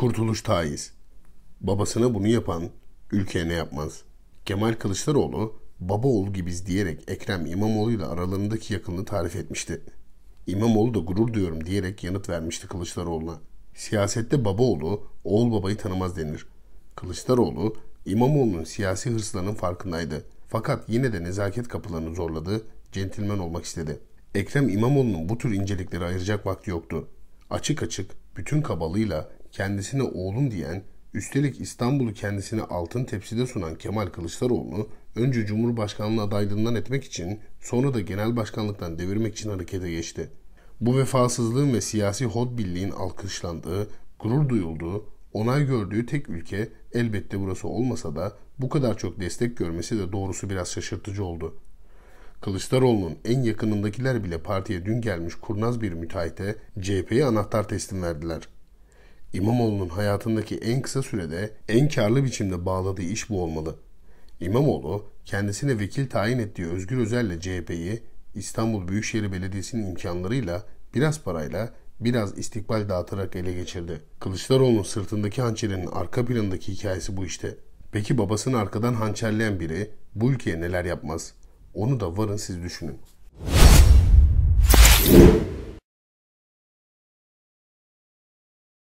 Kurtuluş Taiz. Babasına bunu yapan ülkeye ne yapmaz? Kemal Kılıçdaroğlu baba oğul gibiz diyerek Ekrem İmamoğlu ile aralarındaki yakınlığı tarif etmişti. İmamoğlu da gurur duyuyorum diyerek yanıt vermişti Kılıçdaroğlu'na. Siyasette baba oğlu, oğul babayı tanımaz denir. Kılıçdaroğlu, İmamoğlu'nun siyasi hırslarının farkındaydı. Fakat yine de nezaket kapılarını zorladı, centilmen olmak istedi. Ekrem İmamoğlu'nun bu tür incelikleri ayıracak vakti yoktu. Açık açık bütün kabalığıyla kendisine oğlum diyen, üstelik İstanbul'u kendisine altın tepside sunan Kemal Kılıçdaroğlu, önce Cumhurbaşkanlığı adaylığından etmek için sonra da genel başkanlıktan devirmek için harekete geçti. Bu vefasızlığın ve siyasi hodbirliğin alkışlandığı, gurur duyulduğu, onay gördüğü tek ülke elbette burası olmasa da bu kadar çok destek görmesi de doğrusu biraz şaşırtıcı oldu. Kılıçdaroğlu'nun en yakınındakiler bile partiye dün gelmiş kurnaz bir müteahhite CHP'ye anahtar teslim verdiler.'' İmamoğlu'nun hayatındaki en kısa sürede en karlı biçimde bağladığı iş bu olmalı. İmamoğlu kendisine vekil tayin ettiği Özgür Özel'le CHP'yi İstanbul Büyükşehir Belediyesi'nin imkanlarıyla biraz parayla biraz istikbal dağıtarak ele geçirdi. Kılıçdaroğlu'nun sırtındaki hançerinin arka planındaki hikayesi bu işte. Peki babasını arkadan hançerleyen biri bu ülkeye neler yapmaz? Onu da varın siz düşünün.